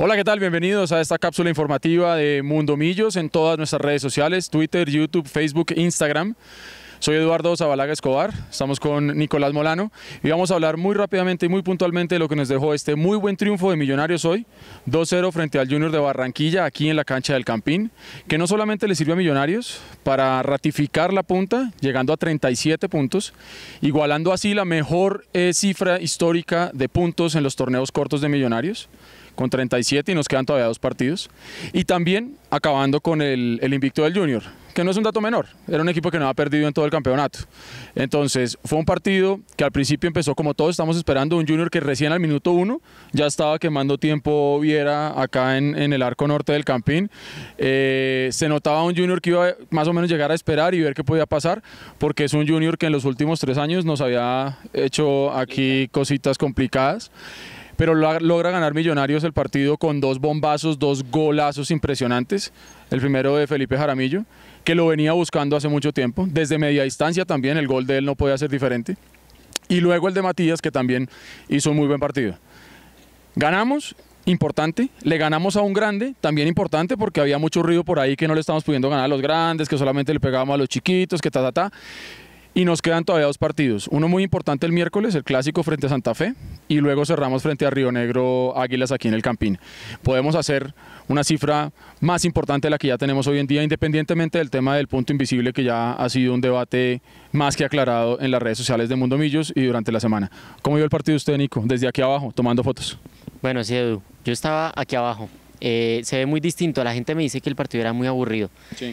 Hola, ¿qué tal? Bienvenidos a esta cápsula informativa de Mundo Millos en todas nuestras redes sociales, Twitter, YouTube, Facebook, Instagram. Soy Eduardo Zabalaga Escobar, estamos con Nicolás Molano y vamos a hablar muy rápidamente y muy puntualmente de lo que nos dejó este muy buen triunfo de Millonarios hoy, 2-0 frente al Junior de Barranquilla aquí en la cancha del Campín, que no solamente le sirvió a Millonarios para ratificar la punta, llegando a 37 puntos, igualando así la mejor eh, cifra histórica de puntos en los torneos cortos de Millonarios, con 37 y nos quedan todavía dos partidos. Y también acabando con el, invicto del Junior, que no es un dato menor, era un equipo que no había perdido en todo el campeonato. Entonces fue un partido que al principio empezó como todos estamos esperando, un Junior que recién al minuto uno ya estaba quemando tiempo Viera acá en, en el arco norte del Campín. Eh, se notaba un Junior que iba más o menos llegar a esperar y ver qué podía pasar, porque es un Junior que en los últimos tres años nos había hecho aquí cositas complicadas pero logra ganar Millonarios el partido con dos bombazos, dos golazos impresionantes. El primero de Felipe Jaramillo, que lo venía buscando hace mucho tiempo. Desde media distancia también el gol de él no podía ser diferente. Y luego el de Matías, que también hizo un muy buen partido. Ganamos, importante. Le ganamos a un grande, también importante, porque había mucho ruido por ahí que no le estamos pudiendo ganar a los grandes, que solamente le pegábamos a los chiquitos, que ta, ta, ta. Y nos quedan todavía dos partidos. Uno muy importante el miércoles, el clásico frente a Santa Fe, y luego cerramos frente a Río Negro Águilas aquí en el Campín. Podemos hacer una cifra más importante de la que ya tenemos hoy en día, independientemente del tema del punto invisible, que ya ha sido un debate más que aclarado en las redes sociales de Mundo Millos y durante la semana. ¿Cómo vio el partido usted, Nico? Desde aquí abajo, tomando fotos. Bueno, sí, Edu. Yo estaba aquí abajo, eh, se ve muy distinto. La gente me dice que el partido era muy aburrido,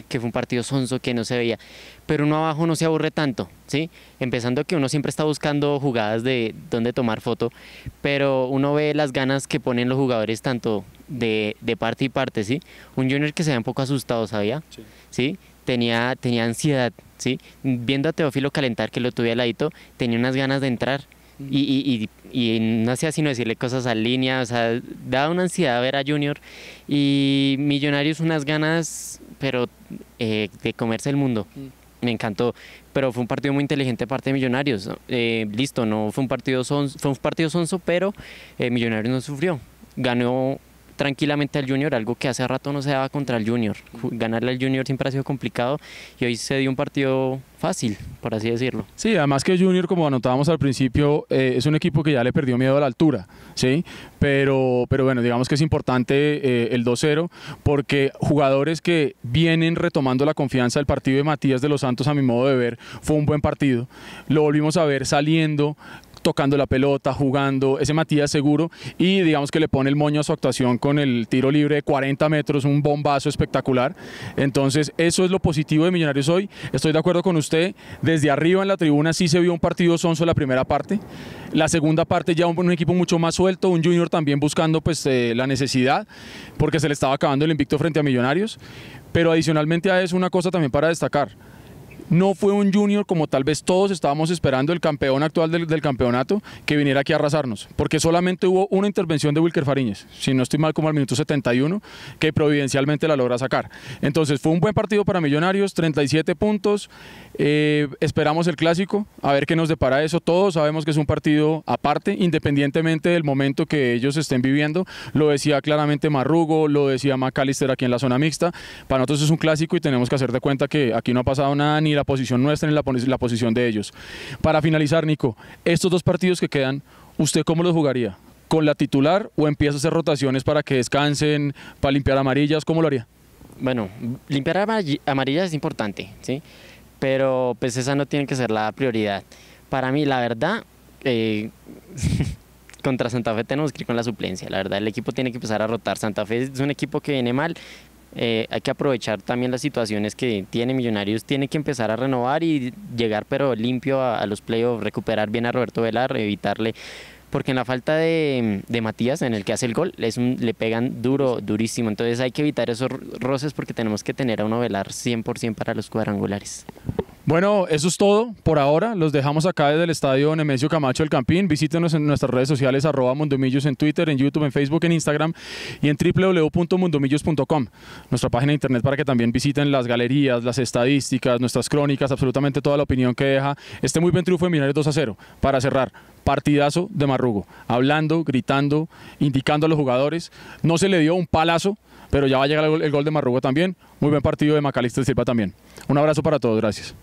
que fue un partido sonso, que no se veía. Pero uno abajo no se aburre tanto, ¿sí? Empezando que uno siempre está buscando jugadas de dónde tomar foto, pero uno ve las ganas que ponen los jugadores tanto de, parte y parte, ¿sí? Un junior que se ve un poco asustado, ¿sabía? ¿Sí? Tenía, tenía ansiedad, ¿sí? Viendo a Teófilo calentar, que lo tuve al ladito, tenía unas ganas de entrar y, y, y, no hacía sino decirle cosas a línea, o sea, daba una ansiedad ver a Junior y Millonarios unas ganas, pero eh, de comerse el mundo. Mm. Me encantó, pero fue un partido muy inteligente parte de Millonarios. Eh, listo, no fue un partido sonso, fue partido sonso, pero eh, Millonarios no sufrió. Ganó tranquilamente al Junior, algo que hace rato no se daba contra el Junior. Ganarle al Junior siempre ha sido complicado y hoy se dio un partido fácil, por así decirlo. Sí, además que Junior, como anotábamos al principio, eh, es un equipo que ya le perdió miedo a la altura, ¿sí? Pero, pero bueno, digamos que es importante eh, el 2-0 porque jugadores que vienen retomando la confianza del partido de Matías de los Santos, a mi modo de ver, fue un buen partido. Lo volvimos a ver saliendo, tocando la pelota, jugando, ese Matías seguro, y digamos que le pone el moño a su actuación con el tiro libre de 40 metros, un bombazo espectacular. Entonces, eso es lo positivo de Millonarios hoy. Estoy de acuerdo con usted, desde arriba en la tribuna sí se vio un partido sonso la primera parte. La segunda parte ya un, equipo mucho más suelto, un Junior también buscando pues eh, la necesidad, porque se le estaba acabando el invicto frente a Millonarios. Pero adicionalmente a una cosa también para destacar no fue un junior como tal vez todos estábamos esperando el campeón actual del, campeonato que viniera aquí a arrasarnos, porque solamente hubo una intervención de Wilker Fariñez, si no estoy mal como al minuto 71, que providencialmente la logra sacar. Entonces fue un buen partido para Millonarios, 37 puntos, eh, esperamos el clásico, a ver qué nos depara eso, todos sabemos que es un partido aparte, independientemente del momento que ellos estén viviendo, lo decía claramente Marrugo, lo decía McAllister aquí en la zona mixta, para nosotros es un clásico y tenemos que hacer de cuenta que aquí no ha pasado nada ni la posición nuestra en la, la posición de ellos. Para finalizar, Nico, estos dos partidos que quedan, ¿usted cómo los jugaría? ¿Con la titular o empieza a hacer rotaciones para que descansen, para limpiar amarillas? ¿Cómo lo haría? Bueno, limpiar amarillas es importante, ¿sí? Pero pues esa no tiene que ser la prioridad. Para mí, la verdad, eh, contra Santa Fe tenemos que ir con la suplencia. La verdad, el equipo tiene que empezar a rotar. Santa Fe es un equipo que viene mal eh, hay que aprovechar también las situaciones que tiene Millonarios, tiene que empezar a renovar y llegar pero limpio a, los playoffs, recuperar bien a Roberto Velar, evitarle, porque en la falta de, Matías, en el que hace el gol, le pegan duro, durísimo, entonces hay que evitar esos roces porque tenemos que tener a uno Velar 100% para los cuadrangulares. Bueno, eso es todo por ahora. Los dejamos acá desde el estadio Nemesio Camacho del Campín. Visítenos en nuestras redes sociales arroba mundomillos en Twitter, en YouTube, en Facebook, en Instagram y en www.mundomillos.com. Nuestra página de internet para que también visiten las galerías, las estadísticas, nuestras crónicas, absolutamente toda la opinión que deja este muy buen triunfo de Millonarios 2 a 0. Para cerrar, partidazo de Marrugo, hablando, gritando, indicando a los jugadores. No se le dio un palazo, pero ya va a llegar el gol, de Marrugo también. Muy buen partido de Macalister Silva también. Un abrazo para todos, gracias.